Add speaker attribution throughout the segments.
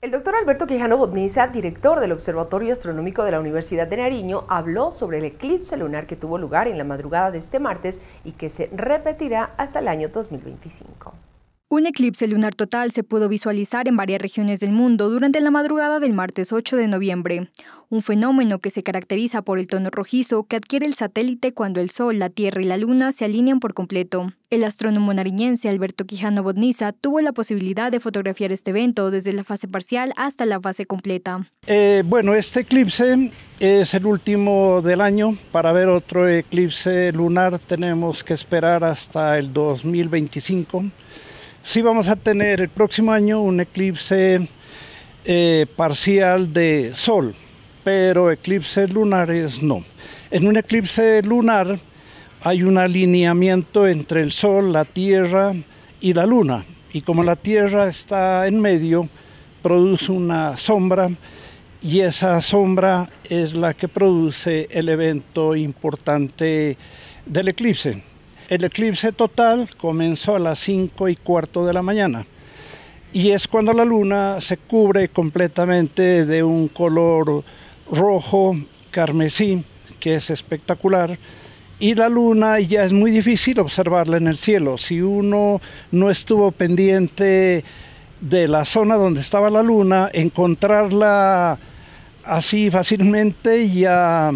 Speaker 1: El doctor Alberto Quijano Bodniza, director del Observatorio Astronómico de la Universidad de Nariño, habló sobre el eclipse lunar que tuvo lugar en la madrugada de este martes y que se repetirá hasta el año 2025. Un eclipse lunar total se pudo visualizar en varias regiones del mundo durante la madrugada del martes 8 de noviembre, un fenómeno que se caracteriza por el tono rojizo que adquiere el satélite cuando el Sol, la Tierra y la Luna se alinean por completo. El astrónomo nariñense Alberto Quijano Botniza tuvo la posibilidad de fotografiar este evento desde la fase parcial hasta la fase completa.
Speaker 2: Eh, bueno, este eclipse es el último del año. Para ver otro eclipse lunar tenemos que esperar hasta el 2025 sí vamos a tener el próximo año un eclipse eh, parcial de sol, pero eclipses lunares no. En un eclipse lunar hay un alineamiento entre el sol, la tierra y la luna. Y como la tierra está en medio, produce una sombra y esa sombra es la que produce el evento importante del eclipse. El eclipse total comenzó a las 5 y cuarto de la mañana y es cuando la luna se cubre completamente de un color rojo carmesí que es espectacular y la luna ya es muy difícil observarla en el cielo. Si uno no estuvo pendiente de la zona donde estaba la luna, encontrarla así fácilmente ya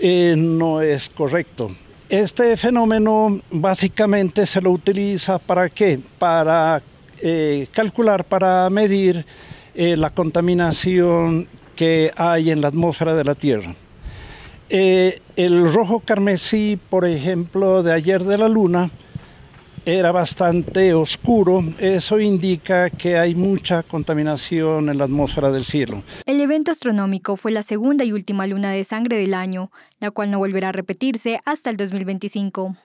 Speaker 2: eh, no es correcto. Este fenómeno básicamente se lo utiliza para qué? Para eh, calcular, para medir eh, la contaminación que hay en la atmósfera de la Tierra. Eh, el rojo carmesí, por ejemplo, de ayer de la Luna, era bastante oscuro, eso indica que hay mucha contaminación en la atmósfera del cielo.
Speaker 1: El evento astronómico fue la segunda y última luna de sangre del año, la cual no volverá a repetirse hasta el 2025.